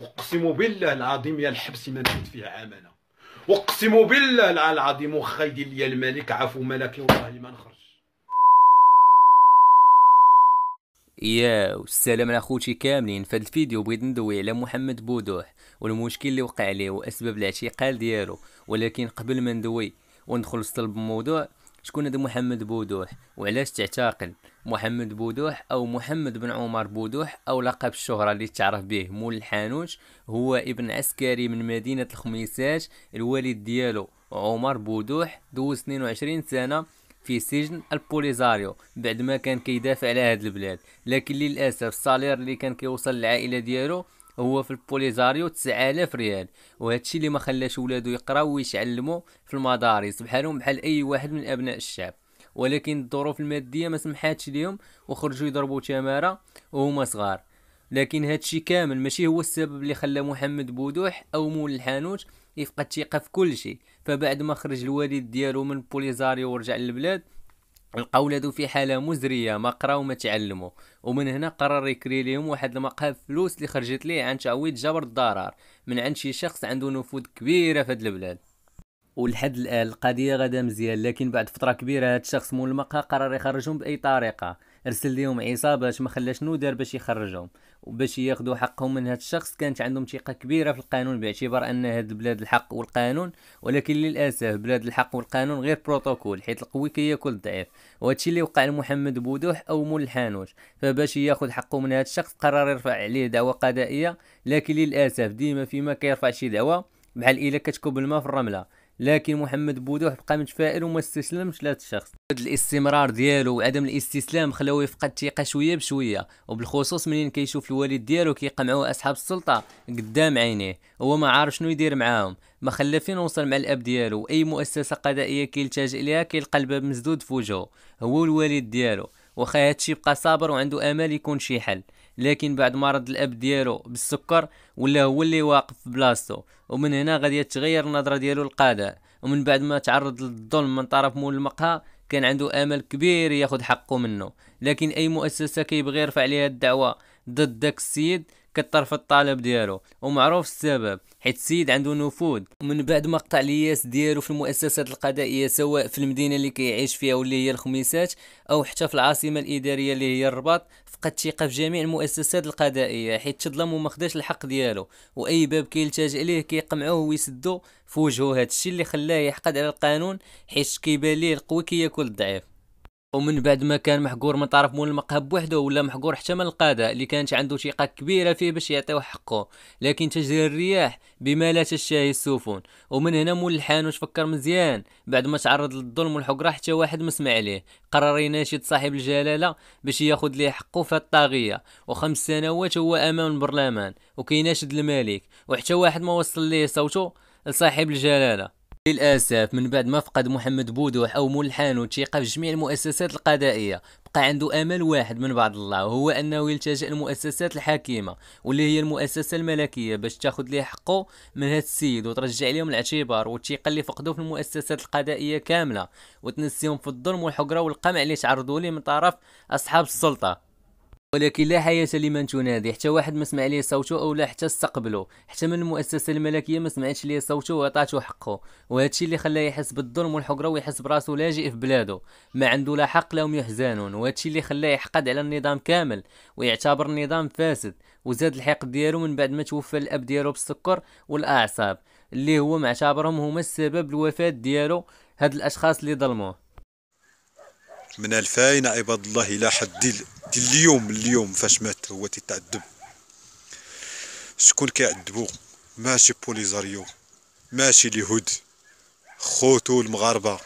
أقسم بالله العظيم يا الحبس ما مشيت فيه عام أنا أقسم بالله العظيم وخا يدير ليا الملك عفو ملكي والله ما نخرج ياو السلام على خوتي كاملين في هذا الفيديو بغيت ندوي على محمد بودوح والمشكل اللي وقع ليه واسباب الاعتقال ديالو ولكن قبل ما ندوي وندخل في الموضوع شكون هذا محمد بودوح وعلاش تعتقل محمد بودوح او محمد بن عمر بودوح او لقب الشهرة اللي تعرف به مول الحانوت هو ابن عسكري من مدينة الخميسات الوالد ديالو عمر بودوح دوز 22 سنة في سجن البوليزاريو بعد ما كان كيدافع على هاد البلاد لكن للاسف الصالير اللي كان كيوصل للعائله ديالو هو في البوليزاريو 9000 ريال وهادشي اللي ما خلاش ولادو يقراو ويتعلموا في المدارس بحالهم بحال اي واحد من ابناء الشعب ولكن الظروف الماديه ما سمحاتش ليهم وخرجوا يضربوا تماره وهما صغار لكن هادشي كامل ماشي هو السبب اللي خلى محمد بودوح او مول الحانوت يفقد الثقه في كل شيء فبعد ما خرج الوالد ديالو من بوليزاريو ورجع للبلاد القول هادو في حاله مزريه ما قراو ما تعلموا ومن هنا قرر يكري لهم واحد المقهى فلوس اللي خرجت ليه عن تعويض جبر الضرر من عند شي شخص عنده نفوذ كبيره في هاد البلاد ولحد الان القضيه غدا مزيان لكن بعد فتره كبيره هاد الشخص مول المقهى قرر يخرجهم باي طريقه ارسل ليهم عصابات ما خلاش نودر دار باش يخرجهم وباش ياخذوا حقهم من هذا الشخص كانت عندهم ثقه كبيره في القانون باعتبار ان هذه بلاد الحق والقانون ولكن للاسف بلاد الحق والقانون غير بروتوكول حيت القوي كياكل الضعيف وهذا الشيء اللي وقع لمحمد بودوح او مول الحانوت فباش ياخذ حقه من هذا الشخص قرر يرفع عليه دعوه قضائيه لكن للاسف ديما فيما كيرفع شي دعوه بحال الا كتكب الماء في الرمله لكن محمد بودوح بقى متفائل وما استسلمش لهذا الشخص هذا الاستمرار ديالو وعدم الاستسلام خلاو يفقد الثقه شويه بشويه وبالخصوص منين كيشوف الوالد ديالو كيقمعوا اصحاب السلطه قدام عينيه هو ما عارف شنو يدير معاهم ما خلى فين وصل مع الاب ديالو اي مؤسسه قضائيه كيلتاج ليها كيلقى الباب مسدود في وجهه هو الوالد ديالو واخا هادشي بقى صابر وعنده امل يكون شي حل لكن بعد مرض الاب ديالو بالسكر ولا هو اللي واقف في بلاصتو ومن هنا غادي تتغير النظره ديالو للقضاء ومن بعد ما تعرض للظلم من طرف مول المقهى كان عنده امل كبير ياخذ حقه منه لكن اي مؤسسه كيبغي يرفع عليها الدعوه ضد داك السيد كطرف الطالب الطلب ديالو ومعروف السبب حيت السيد عنده نفوذ ومن بعد ما قطع الياس ديالو في المؤسسات القضائيه سواء في المدينه اللي كيعيش فيها واللي هي الخميسات او حتى في العاصمه الاداريه اللي هي الرباط فقد الثقه في جميع المؤسسات القضائيه حيت تظلم وما خداش الحق ديالو واي باب كيلتاج ليه كيقمعوه ويسدو في وجهه هادشي اللي خلاه يحقد على القانون حيت كيبان ليه القوي كياكل الضعيف ومن بعد ما كان محقور من طرف مول المقهى بوحده ولا محقور حتى من القادة اللي كانت عنده ثقه كبيره فيه باش يعطيو حقه لكن تجري الرياح بما لا تشتهي السفن ومن هنا مول الحانوت فكر مزيان بعد ما تعرض للظلم والحقره حتى واحد ما سمع عليه قرر يناشد صاحب الجلاله باش ياخذ ليه حقه في الطاغيه وخمس سنوات هو امام البرلمان وكيناشد الملك وحتى واحد ما وصل ليه صوته لصاحب الجلاله للأسف من بعد ما فقد محمد بودوح أو ملحان وثيقة في جميع المؤسسات القضائية بقى عنده امل واحد من بعد الله وهو انه يلتجا للمؤسسات الحاكمه واللي هي المؤسسه الملكيه باش تاخذ ليه حقه من هذا السيد وترجع لهم الاعتبار والثقه اللي فقدوه في المؤسسات القضائيه كامله وتنسيهم في الظلم والحقره والقمع اللي تعرضوا ليه من طرف اصحاب السلطه ولكن لا حياة لمن تنادي حتى واحد ما سمع ليه صوته او لا حتى استقبله حتى من المؤسسة الملكية ما سمعتش ليه صوته وعطاته حقه وهادشي اللي خلاه يحس بالظلم والحقرة ويحس براسو لاجئ في بلاده ما عنده لا حق لهم يحزنون وهادشي اللي خلاه يحقد على النظام كامل ويعتبر النظام فاسد وزاد الحقد ديالو من بعد ما توفى الاب ديالو بالسكر والاعصاب اللي هو معتبرهم هما السبب الوفاة ديالو هاد الاشخاص اللي ظلموه من الفاين عباد الله الى حد اليوم اليوم فاش مات هو تيتعذب شكون كيعذبو ماشي بوليزاريو ماشي اليهود خوتو المغاربه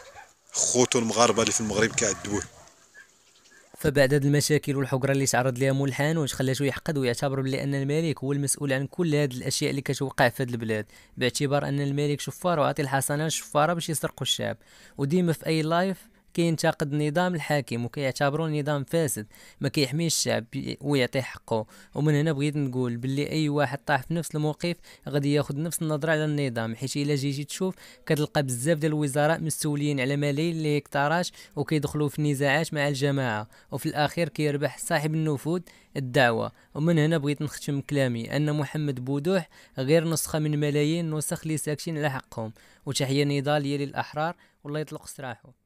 خوتو المغاربه اللي في المغرب كيعذبوه فبعد هاد المشاكل والحقره اللي تعرض ليها ملحان واش خلاتو يحقد ويعتبر بلي ان الملك هو المسؤول عن كل هاد الاشياء اللي كتوقع في هاد البلاد باعتبار ان الملك شفار وعطي الحسنه للشفاره باش يسرقوا الشعب وديما في اي لايف كينتقد النظام الحاكم وكيعتبروا النظام فاسد ما كيحميش الشعب ويعطيه حقه ومن هنا بغيت نقول باللي اي واحد طاح في نفس الموقف غادي ياخذ نفس النظره على النظام حيت الا جيتي تشوف كتلقى بزاف ديال الوزراء مستوليين على ملايين الهكتارات وكيدخلوا في نزاعات مع الجماعه وفي الاخير كيربح صاحب النفوذ الدعوه ومن هنا بغيت نختم كلامي ان محمد بودوح غير نسخه من ملايين النسخ اللي ساكتين على حقهم وتحيه نضاليه للاحرار والله يطلق سراحه